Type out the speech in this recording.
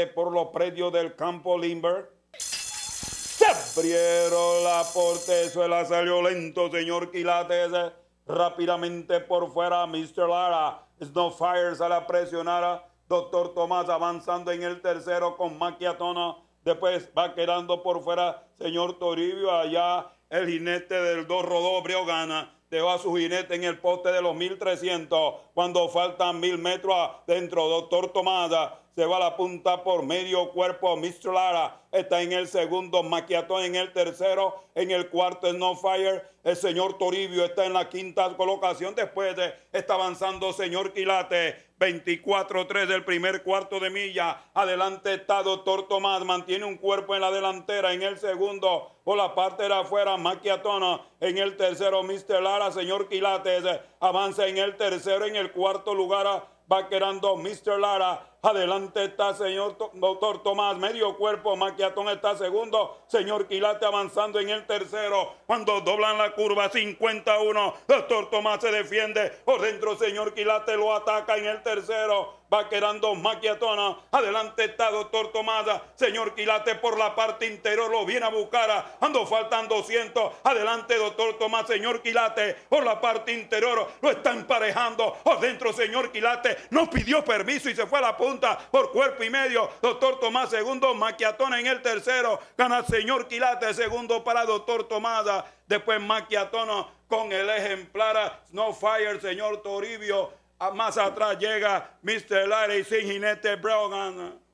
Eh, por los predios del campo Limber. Se abrieron la portezuela, salió lento, señor Quilates. Eh, rápidamente por fuera, Mr. Lara. Snowfire sale a presionar. Doctor Tomás avanzando en el tercero con Maquiatona Después va quedando por fuera, señor Toribio. Allá el jinete del 2 Rodobrio gana dejó a su jinete en el poste de los 1300 cuando faltan 1000 metros adentro. Doctor Tomada se va a la punta por medio cuerpo. Mr. Lara está en el segundo, Maquiatón en el tercero, en el cuarto es No Fire. El señor Toribio está en la quinta colocación. Después está avanzando señor Quilate. 24-3 del primer cuarto de milla. Adelante está Doctor Tomás. Mantiene un cuerpo en la delantera. En el segundo, por la parte de afuera, Maquiatón En el tercero, Mr. Lara. Señor Quilates avanza en el tercero. En el cuarto lugar va quedando Mr. Lara. Adelante está, señor doctor Tomás, medio cuerpo. Maquiatón está segundo. Señor Quilate avanzando en el tercero. Cuando doblan la curva 51, doctor Tomás se defiende. Por dentro, señor Quilate lo ataca en el tercero va quedando maquiatón Adelante está Doctor Tomás Señor Quilate por la parte interior lo viene a buscar. cuando faltan 200. Adelante Doctor Tomás. Señor Quilate por la parte interior lo está emparejando. Por dentro Señor Quilate no pidió permiso y se fue a la puerta por cuerpo y medio. Doctor Tomás segundo, Maquiatona en el tercero. Gana señor Quilate segundo para doctor tomada Después Maquiatona con el ejemplar No Fire, señor Toribio. Ah, más atrás llega Mr. Larry sin jinete Brogan.